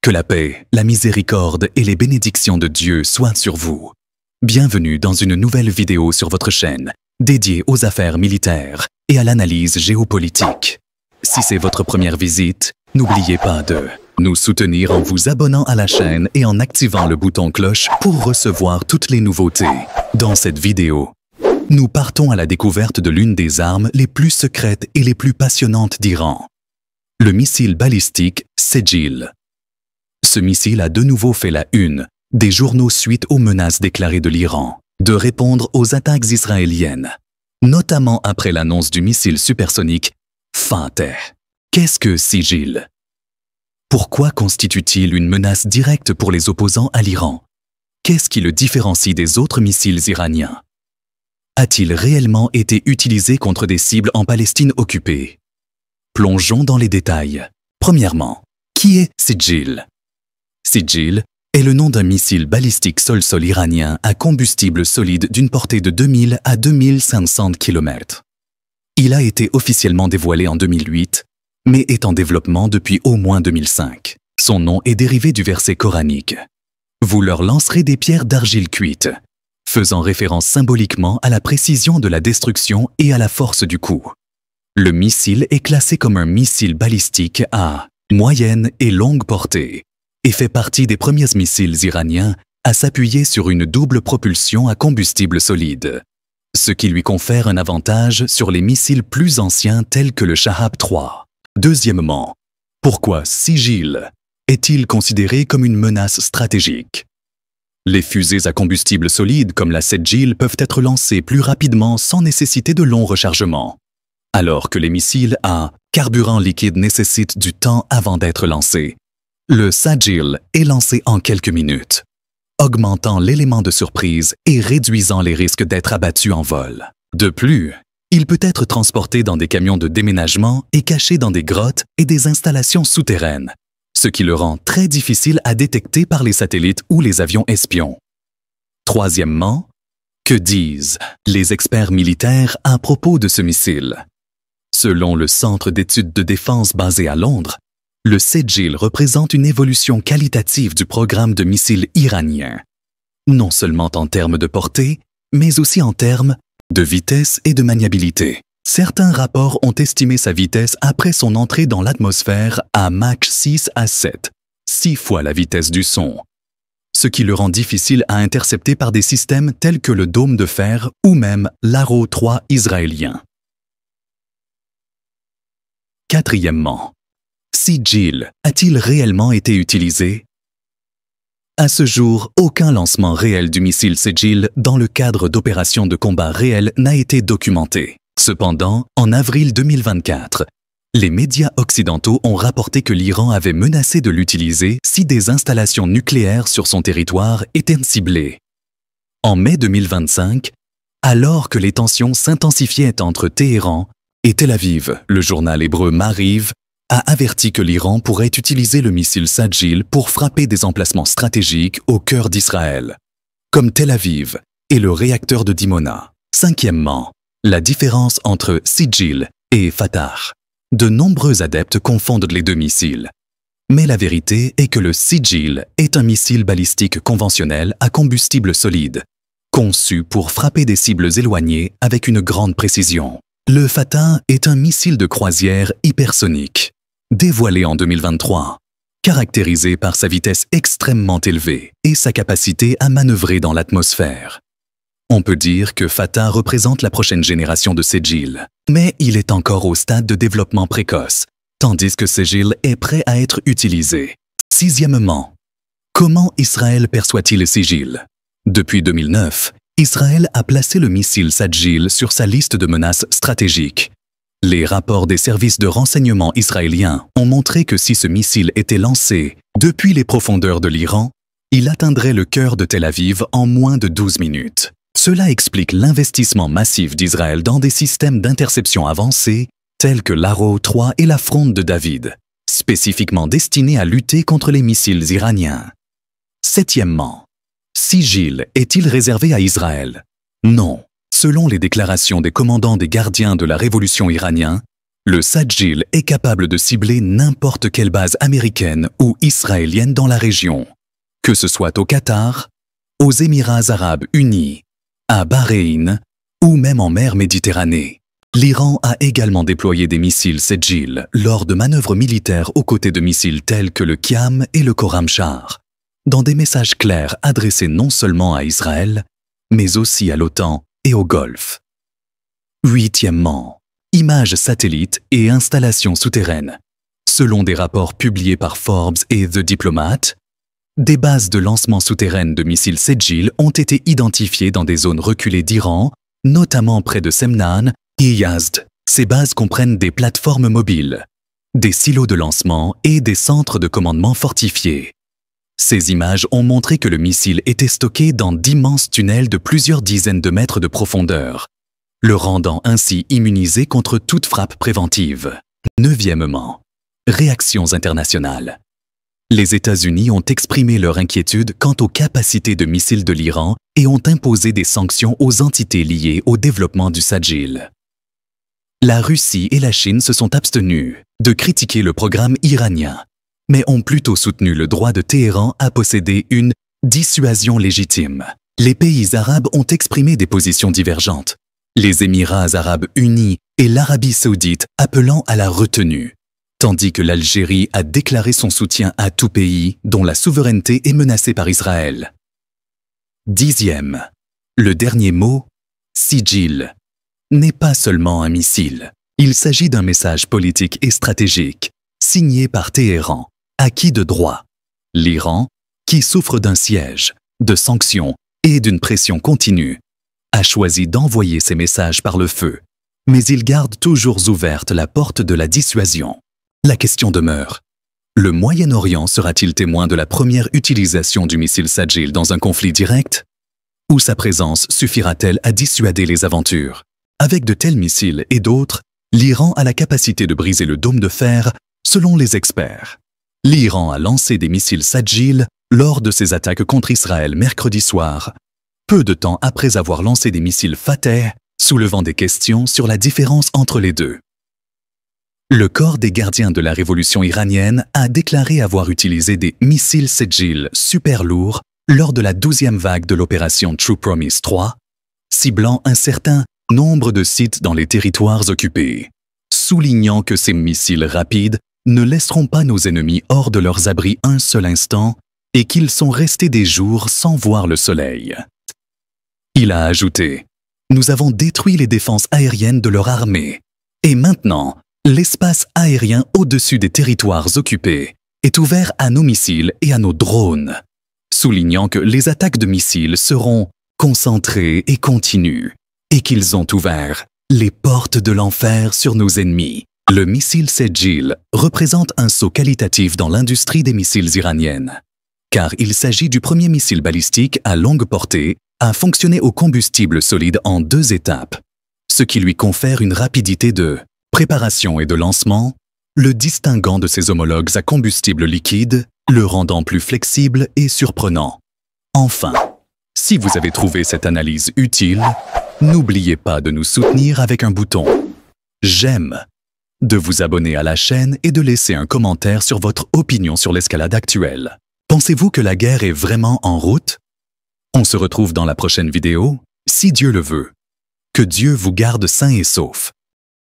Que la paix, la miséricorde et les bénédictions de Dieu soient sur vous. Bienvenue dans une nouvelle vidéo sur votre chaîne, dédiée aux affaires militaires et à l'analyse géopolitique. Si c'est votre première visite, n'oubliez pas de nous soutenir en vous abonnant à la chaîne et en activant le bouton cloche pour recevoir toutes les nouveautés. Dans cette vidéo, nous partons à la découverte de l'une des armes les plus secrètes et les plus passionnantes d'Iran. Le missile balistique Sejil ce missile a de nouveau fait la une des journaux suite aux menaces déclarées de l'Iran de répondre aux attaques israéliennes, notamment après l'annonce du missile supersonique Fateh. Qu'est-ce que Sigil Pourquoi constitue-t-il une menace directe pour les opposants à l'Iran Qu'est-ce qui le différencie des autres missiles iraniens A-t-il réellement été utilisé contre des cibles en Palestine occupée Plongeons dans les détails. Premièrement, qui est Sigil Sigil est le nom d'un missile balistique sol-sol iranien à combustible solide d'une portée de 2000 à 2500 km. Il a été officiellement dévoilé en 2008, mais est en développement depuis au moins 2005. Son nom est dérivé du verset coranique. Vous leur lancerez des pierres d'argile cuite, faisant référence symboliquement à la précision de la destruction et à la force du coup. Le missile est classé comme un missile balistique à moyenne et longue portée, et fait partie des premiers missiles iraniens à s'appuyer sur une double propulsion à combustible solide, ce qui lui confère un avantage sur les missiles plus anciens tels que le Shahab 3. Deuxièmement, pourquoi Sigil est-il considéré comme une menace stratégique Les fusées à combustible solide comme la Sedgil peuvent être lancées plus rapidement sans nécessiter de longs rechargements, alors que les missiles à carburant liquide nécessitent du temps avant d'être lancés. Le Sagil est lancé en quelques minutes, augmentant l'élément de surprise et réduisant les risques d'être abattu en vol. De plus, il peut être transporté dans des camions de déménagement et caché dans des grottes et des installations souterraines, ce qui le rend très difficile à détecter par les satellites ou les avions espions. Troisièmement, que disent les experts militaires à propos de ce missile Selon le Centre d'études de défense basé à Londres, le Sejil représente une évolution qualitative du programme de missiles iranien, non seulement en termes de portée, mais aussi en termes de vitesse et de maniabilité. Certains rapports ont estimé sa vitesse après son entrée dans l'atmosphère à Mach 6 à 7, six fois la vitesse du son, ce qui le rend difficile à intercepter par des systèmes tels que le dôme de fer ou même l'Aro 3 israélien. Quatrièmement, Sigil a-t-il réellement été utilisé à ce jour, aucun lancement réel du missile Sigil dans le cadre d'opérations de combat réelles n'a été documenté. Cependant, en avril 2024, les médias occidentaux ont rapporté que l'Iran avait menacé de l'utiliser si des installations nucléaires sur son territoire étaient ciblées. En mai 2025, alors que les tensions s'intensifiaient entre Téhéran et Tel Aviv, le journal hébreu Mariv a averti que l'Iran pourrait utiliser le missile Sajil pour frapper des emplacements stratégiques au cœur d'Israël, comme Tel Aviv et le réacteur de Dimona. Cinquièmement, la différence entre Sigil et Fatah. De nombreux adeptes confondent les deux missiles. Mais la vérité est que le Sigil est un missile balistique conventionnel à combustible solide, conçu pour frapper des cibles éloignées avec une grande précision. Le Fatah est un missile de croisière hypersonique, dévoilé en 2023, caractérisé par sa vitesse extrêmement élevée et sa capacité à manœuvrer dans l'atmosphère. On peut dire que Fatah représente la prochaine génération de Ségil, mais il est encore au stade de développement précoce, tandis que Ségil est prêt à être utilisé. Sixièmement, comment Israël perçoit-il Ségil Depuis 2009, Israël a placé le missile Sajil sur sa liste de menaces stratégiques, les rapports des services de renseignement israéliens ont montré que si ce missile était lancé depuis les profondeurs de l'Iran, il atteindrait le cœur de Tel Aviv en moins de 12 minutes. Cela explique l'investissement massif d'Israël dans des systèmes d'interception avancés tels que l'Arrow 3 et la fronde de David, spécifiquement destinés à lutter contre les missiles iraniens. Septièmement, Sigil est-il réservé à Israël Non. Selon les déclarations des commandants des gardiens de la révolution iranien, le Sajil est capable de cibler n'importe quelle base américaine ou israélienne dans la région, que ce soit au Qatar, aux Émirats arabes unis, à Bahreïn ou même en mer Méditerranée. L'Iran a également déployé des missiles Sajjil lors de manœuvres militaires aux côtés de missiles tels que le Kiam et le Koramchar, dans des messages clairs adressés non seulement à Israël, mais aussi à l'OTAN et au golf. Huitièmement, images satellites et installations souterraines. Selon des rapports publiés par Forbes et The Diplomat, des bases de lancement souterraines de missiles Sejil ont été identifiées dans des zones reculées d'Iran, notamment près de Semnan et Yazd. Ces bases comprennent des plateformes mobiles, des silos de lancement et des centres de commandement fortifiés. Ces images ont montré que le missile était stocké dans d'immenses tunnels de plusieurs dizaines de mètres de profondeur, le rendant ainsi immunisé contre toute frappe préventive. Neuvièmement, réactions internationales. Les États-Unis ont exprimé leur inquiétude quant aux capacités de missiles de l'Iran et ont imposé des sanctions aux entités liées au développement du Sajil. La Russie et la Chine se sont abstenues de critiquer le programme iranien mais ont plutôt soutenu le droit de Téhéran à posséder une dissuasion légitime. Les pays arabes ont exprimé des positions divergentes, les Émirats arabes unis et l'Arabie saoudite appelant à la retenue, tandis que l'Algérie a déclaré son soutien à tout pays dont la souveraineté est menacée par Israël. Dixième. Le dernier mot, sigil, n'est pas seulement un missile. Il s'agit d'un message politique et stratégique, signé par Téhéran, qui de droit. L'Iran, qui souffre d'un siège, de sanctions et d'une pression continue, a choisi d'envoyer ses messages par le feu, mais il garde toujours ouverte la porte de la dissuasion. La question demeure, le Moyen-Orient sera-t-il témoin de la première utilisation du missile Sajil dans un conflit direct Ou sa présence suffira-t-elle à dissuader les aventures Avec de tels missiles et d'autres, l'Iran a la capacité de briser le dôme de fer, selon les experts l'Iran a lancé des missiles Sajil lors de ses attaques contre Israël mercredi soir, peu de temps après avoir lancé des missiles Fateh, soulevant des questions sur la différence entre les deux. Le corps des gardiens de la révolution iranienne a déclaré avoir utilisé des missiles Sajjil super lourds lors de la douzième vague de l'opération True Promise 3, ciblant un certain nombre de sites dans les territoires occupés, soulignant que ces missiles rapides ne laisseront pas nos ennemis hors de leurs abris un seul instant, et qu'ils sont restés des jours sans voir le soleil. Il a ajouté, Nous avons détruit les défenses aériennes de leur armée, et maintenant, l'espace aérien au-dessus des territoires occupés est ouvert à nos missiles et à nos drones, soulignant que les attaques de missiles seront concentrées et continues, et qu'ils ont ouvert les portes de l'enfer sur nos ennemis le missile Sejil représente un saut qualitatif dans l'industrie des missiles iraniennes, car il s'agit du premier missile balistique à longue portée à fonctionner au combustible solide en deux étapes, ce qui lui confère une rapidité de préparation et de lancement, le distinguant de ses homologues à combustible liquide, le rendant plus flexible et surprenant. Enfin, si vous avez trouvé cette analyse utile, n'oubliez pas de nous soutenir avec un bouton « J'aime » de vous abonner à la chaîne et de laisser un commentaire sur votre opinion sur l'escalade actuelle. Pensez-vous que la guerre est vraiment en route On se retrouve dans la prochaine vidéo, si Dieu le veut. Que Dieu vous garde sain et sauf.